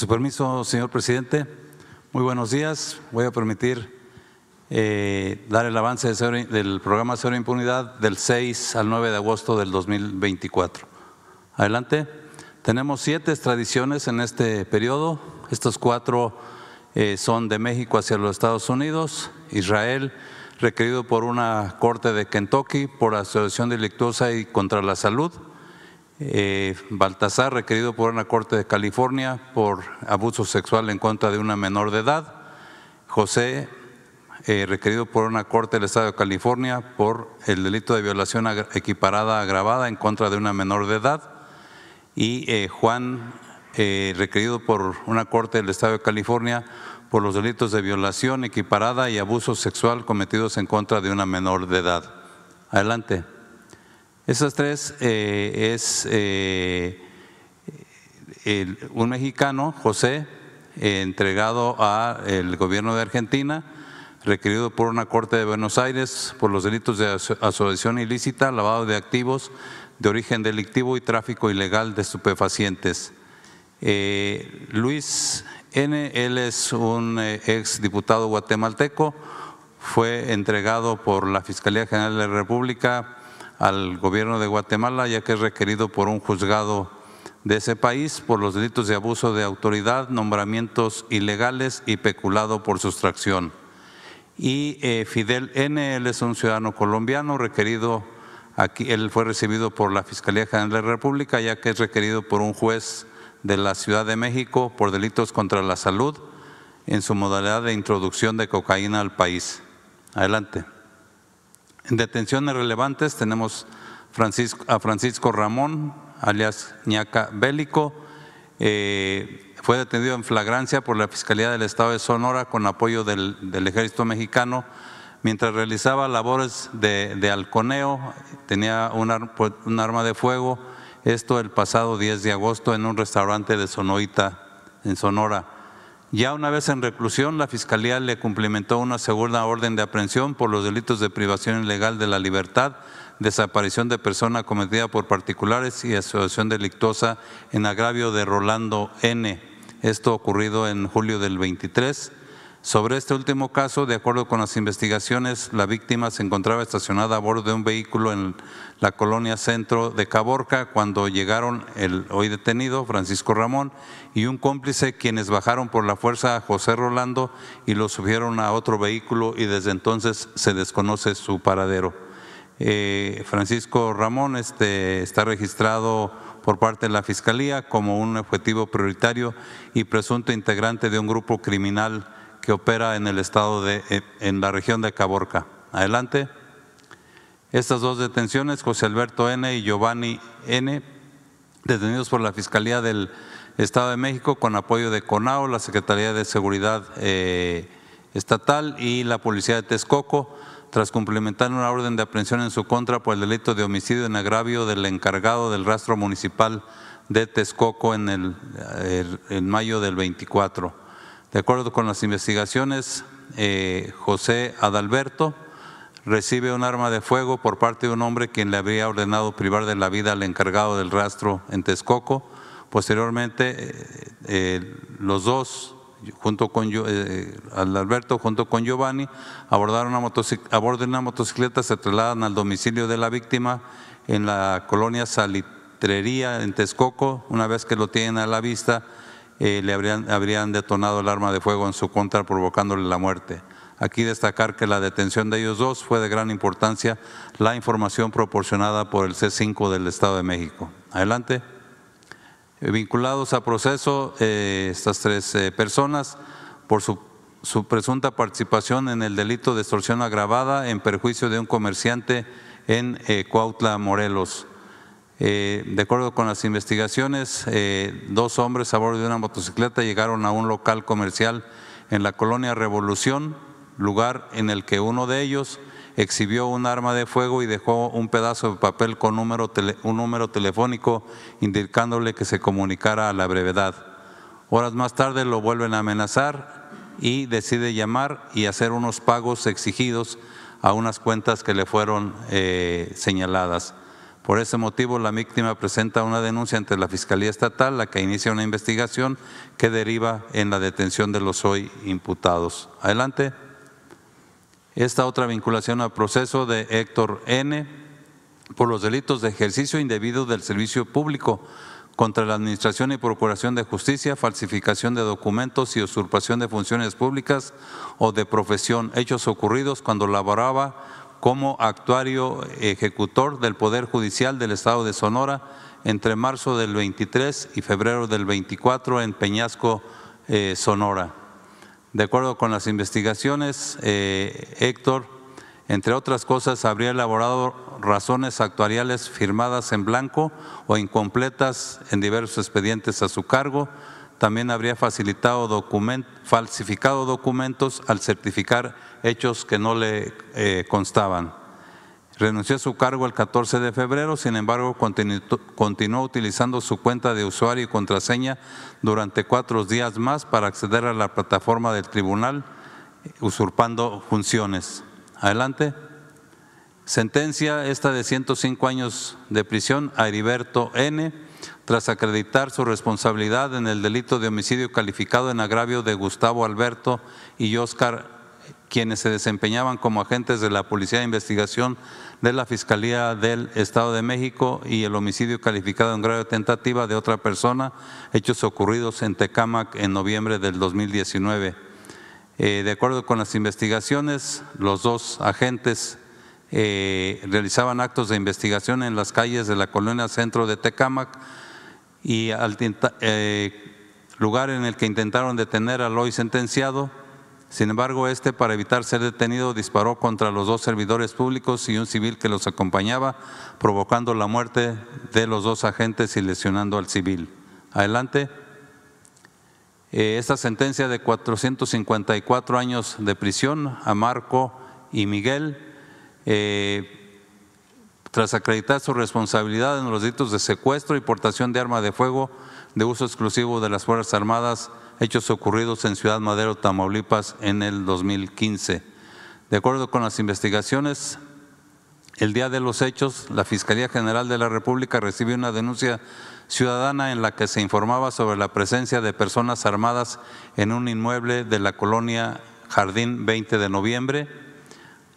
su permiso, señor presidente, muy buenos días. Voy a permitir eh, dar el avance del programa Cero Impunidad del 6 al 9 de agosto del 2024. Adelante. Tenemos siete extradiciones en este periodo. Estos cuatro eh, son de México hacia los Estados Unidos, Israel, requerido por una corte de Kentucky por asociación delictuosa y contra la salud, eh, Baltasar, requerido por una corte de California por abuso sexual en contra de una menor de edad. José, eh, requerido por una corte del Estado de California por el delito de violación equiparada agravada en contra de una menor de edad. Y eh, Juan, requerido por una corte del Estado de California por los delitos de violación equiparada y abuso sexual cometidos en contra de una menor de edad. Adelante. Esas tres eh, es eh, un mexicano, José, eh, entregado al gobierno de Argentina, requerido por una corte de Buenos Aires por los delitos de asociación ilícita, lavado de activos de origen delictivo y tráfico ilegal de estupefacientes. Luis N. Él es un ex diputado guatemalteco, fue entregado por la Fiscalía General de la República al gobierno de Guatemala, ya que es requerido por un juzgado de ese país por los delitos de abuso de autoridad, nombramientos ilegales y peculado por sustracción. Y eh, Fidel N. Él es un ciudadano colombiano requerido, aquí él fue recibido por la Fiscalía General de la República, ya que es requerido por un juez de la Ciudad de México por delitos contra la salud en su modalidad de introducción de cocaína al país. Adelante. En detenciones relevantes tenemos Francisco, a Francisco Ramón, alias Ñaca Bélico. Eh, fue detenido en flagrancia por la Fiscalía del Estado de Sonora con apoyo del, Ejército Mexicano mientras realizaba labores de, halconeo, tenía un, pues, un, arma de fuego, esto el pasado 10 de agosto en un restaurante de Sonoita, en Sonora. Ya una vez en reclusión, la Fiscalía le cumplimentó una segunda orden de aprehensión por los delitos de privación ilegal de la libertad, desaparición de persona cometida por particulares y asociación delictuosa en agravio de Rolando N. Esto ocurrido en julio del 23. Sobre este último caso, de acuerdo con las investigaciones, la víctima se encontraba estacionada a bordo de un vehículo en la colonia centro de Caborca cuando llegaron el hoy detenido Francisco Ramón y un cómplice quienes bajaron por la fuerza a José Rolando y lo subieron a otro vehículo y desde entonces se desconoce su paradero. Eh, Francisco Ramón este, está registrado por parte de la Fiscalía como un objetivo prioritario y presunto integrante de un grupo criminal que opera en el estado de, eh, en la región de Caborca. Adelante. Estas dos detenciones, José Alberto N. y Giovanni N., detenidos por la Fiscalía del Estado de México con apoyo de CONAO, la Secretaría de Seguridad eh, Estatal y la Policía de Texcoco, tras cumplimentar una orden de aprehensión en su contra por el delito de homicidio en agravio del encargado del rastro municipal de Texcoco en, el, eh, en mayo del 24. De acuerdo con las investigaciones, eh, José Adalberto recibe un arma de fuego por parte de un hombre quien le había ordenado privar de la vida al encargado del rastro en Texcoco. Posteriormente, eh, eh, los dos, junto con junto con Giovanni, abordaron una una motocicleta, se trasladan al domicilio de la víctima en la colonia Salitrería en Texcoco. Una vez que lo tienen a la vista, eh, le habrían, habrían detonado el arma de fuego en su contra provocándole la muerte. Aquí destacar que la detención de ellos dos fue de gran importancia la información proporcionada por el C5 del Estado de México. Adelante. Eh, vinculados a proceso, eh, estas tres personas por su, presunta participación en el delito de extorsión agravada en perjuicio de un comerciante en Cuautla, Morelos. Eh, de acuerdo con las investigaciones, eh, dos hombres a bordo de una motocicleta llegaron a un local comercial en la colonia Revolución, lugar en el que uno de ellos exhibió un arma de fuego y dejó un pedazo de papel con número un número telefónico indicándole que se comunicara a la brevedad. Horas más tarde lo vuelven a amenazar y decide llamar y hacer unos pagos exigidos a unas cuentas que le fueron eh, señaladas. Por ese motivo, la víctima presenta una denuncia ante la Fiscalía Estatal, la que inicia una investigación que deriva en la detención de los hoy imputados. Adelante. Esta otra vinculación al proceso de Héctor N. por los delitos de ejercicio indebido del servicio público contra la Administración y Procuración de Justicia, falsificación de documentos y usurpación de funciones públicas o de profesión, hechos ocurridos cuando laboraba como actuario ejecutor del Poder Judicial del Estado de Sonora entre marzo del 23 y febrero del 24 en Peñasco, eh, Sonora. De acuerdo con las investigaciones, eh, Héctor, entre otras cosas, habría elaborado razones actuariales firmadas en blanco o incompletas en diversos expedientes a su cargo. También habría facilitado document falsificado documentos al certificar hechos que no le eh, constaban. Renunció a su cargo el 14 de febrero, sin embargo continuó utilizando su cuenta de usuario y contraseña durante cuatro días más para acceder a la plataforma del tribunal, usurpando funciones. Adelante. Sentencia esta de 105 años de prisión a Heriberto N. tras acreditar su responsabilidad en el delito de homicidio calificado en agravio de Gustavo Alberto y Oscar quienes se desempeñaban como agentes de la Policía de Investigación de la Fiscalía del Estado de México y el homicidio calificado en grave tentativa de otra persona, hechos ocurridos en Tecámac en noviembre del 2019. Eh, de acuerdo con las investigaciones, los dos agentes eh, realizaban actos de investigación en las calles de la colonia centro de Tecámac y al eh, lugar en el que intentaron detener al hoy sentenciado, sin embargo, este, para evitar ser detenido, disparó contra los dos servidores públicos y un civil que los acompañaba, provocando la muerte de los dos agentes y lesionando al civil. Adelante. Eh, esta sentencia de 454 años de prisión a Marco y Miguel, eh, tras acreditar su responsabilidad en los delitos de secuestro y portación de arma de fuego de uso exclusivo de las Fuerzas Armadas, hechos ocurridos en Ciudad Madero, Tamaulipas, en el 2015. De acuerdo con las investigaciones, el día de los hechos, la Fiscalía General de la República recibió una denuncia ciudadana en la que se informaba sobre la presencia de personas armadas en un inmueble de la colonia Jardín 20 de noviembre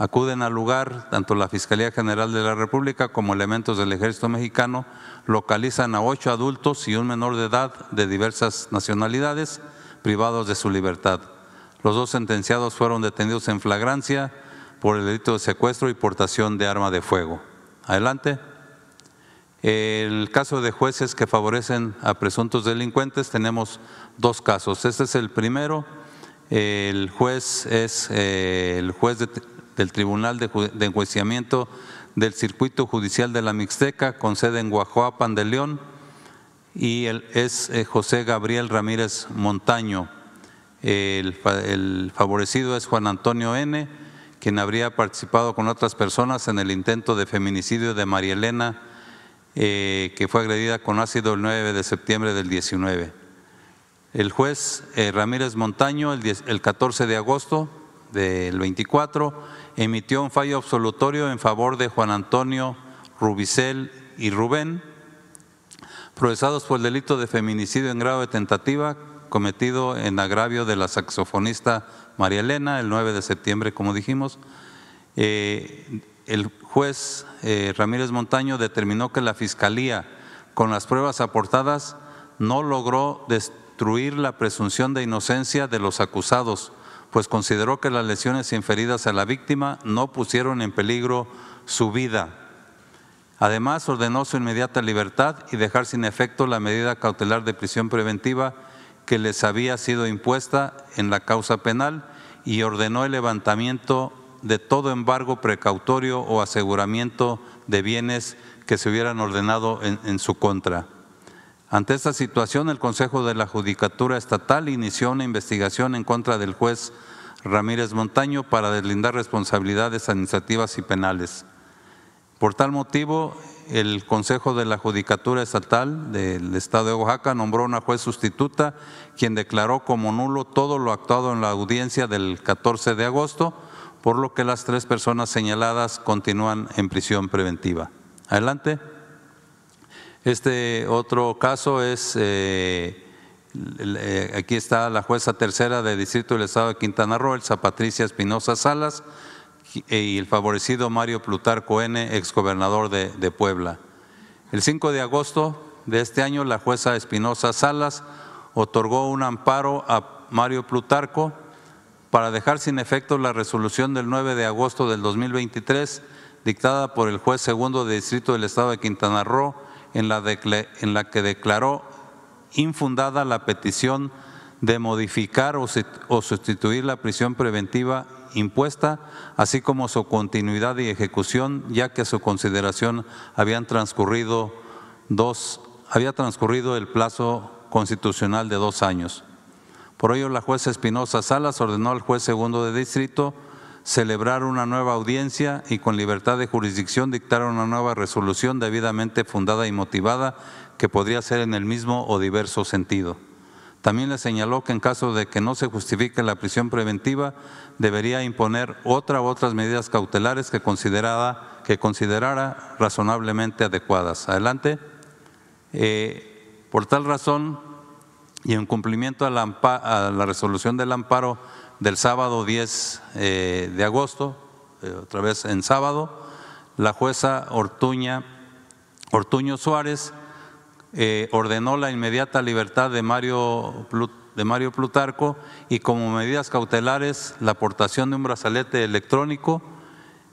Acuden al lugar tanto la Fiscalía General de la República como elementos del Ejército Mexicano, localizan a ocho adultos y un menor de edad de diversas nacionalidades privados de su libertad. Los dos sentenciados fueron detenidos en flagrancia por el delito de secuestro y portación de arma de fuego. Adelante. El caso de jueces que favorecen a presuntos delincuentes, tenemos dos casos. Este es el primero. El juez es eh, el juez de del Tribunal de, Enjuiciamiento del Circuito Judicial de la Mixteca, con sede en Guajuapan de León, y es eh, José Gabriel Ramírez Montaño. El, favorecido es Juan Antonio N., quien habría participado con otras personas en el intento de feminicidio de María Elena, eh, que fue agredida con ácido el 9 de septiembre del 19. El juez eh, Ramírez Montaño, el 14 de agosto del 24, emitió un fallo absolutorio en favor de Juan Antonio Rubicel y Rubén, procesados por el delito de feminicidio en grado de tentativa cometido en agravio de la saxofonista María Elena el 9 de septiembre, como dijimos. Eh, el juez eh, Ramírez Montaño determinó que la Fiscalía, con las pruebas aportadas, no logró destruir la presunción de inocencia de los acusados, pues consideró que las lesiones inferidas a la víctima no pusieron en peligro su vida. Además, ordenó su inmediata libertad y dejar sin efecto la medida cautelar de prisión preventiva que les había sido impuesta en la causa penal y ordenó el levantamiento de todo embargo precautorio o aseguramiento de bienes que se hubieran ordenado en, en su contra. Ante esta situación, el Consejo de la Judicatura Estatal inició una investigación en contra del juez Ramírez Montaño para deslindar responsabilidades administrativas y penales. Por tal motivo, el Consejo de la Judicatura Estatal del Estado de Oaxaca nombró una juez sustituta, quien declaró como nulo todo lo actuado en la audiencia del 14 de agosto, por lo que las tres personas señaladas continúan en prisión preventiva. Adelante. Este otro caso es, eh, eh, aquí está la jueza tercera de Distrito del Estado de Quintana Roo, Elsa Patricia Espinosa Salas, y eh, el favorecido Mario Plutarco N., exgobernador de, de Puebla. El 5 de agosto de este año, la jueza Espinosa Salas otorgó un amparo a Mario Plutarco para dejar sin efecto la resolución del 9 de agosto del 2023 dictada por el juez segundo de distrito del estado de Quintana Roo en la, que declaró infundada la petición de modificar o sustituir la prisión preventiva impuesta, así como su continuidad y ejecución, ya que a su consideración habían transcurrido dos, había transcurrido el plazo constitucional de dos años. Por ello, la jueza Espinosa Salas ordenó al juez segundo de distrito celebrar una nueva audiencia y con libertad de jurisdicción dictar una nueva resolución debidamente fundada y motivada que podría ser en el mismo o diverso sentido. También le señaló que en caso de que no se justifique la prisión preventiva, debería imponer otra u otras medidas cautelares que, considerada, que considerara razonablemente adecuadas. Adelante. Eh, por tal razón, y en cumplimiento a la resolución del amparo del sábado 10 eh, de agosto, eh, otra vez en sábado, la jueza Ortuño Suárez eh, ordenó la inmediata libertad de Mario, de Mario Plutarco y como medidas cautelares la aportación de un brazalete electrónico,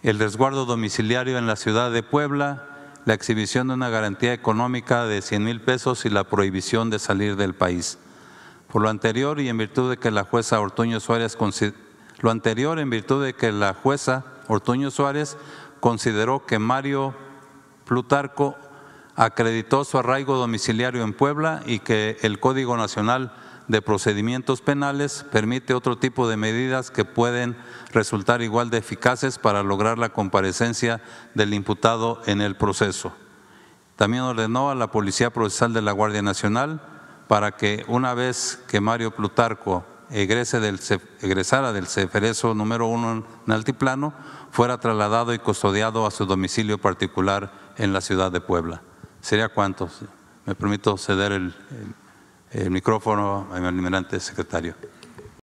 el resguardo domiciliario en la ciudad de Puebla, la exhibición de una garantía económica de 100 mil pesos y la prohibición de salir del país. Por lo anterior y en virtud de que la jueza Ortuño Suárez lo anterior en virtud de que la jueza Ortuño Suárez consideró que Mario Plutarco acreditó su arraigo domiciliario en Puebla y que el Código Nacional de Procedimientos Penales permite otro tipo de medidas que pueden resultar igual de eficaces para lograr la comparecencia del imputado en el proceso. También ordenó a la Policía Procesal de la Guardia Nacional para que una vez que Mario Plutarco del, egresara del Cefereso número uno en Altiplano, fuera trasladado y custodiado a su domicilio particular en la ciudad de Puebla. ¿Sería cuánto? Me permito ceder el, micrófono el micrófono al almirante secretario.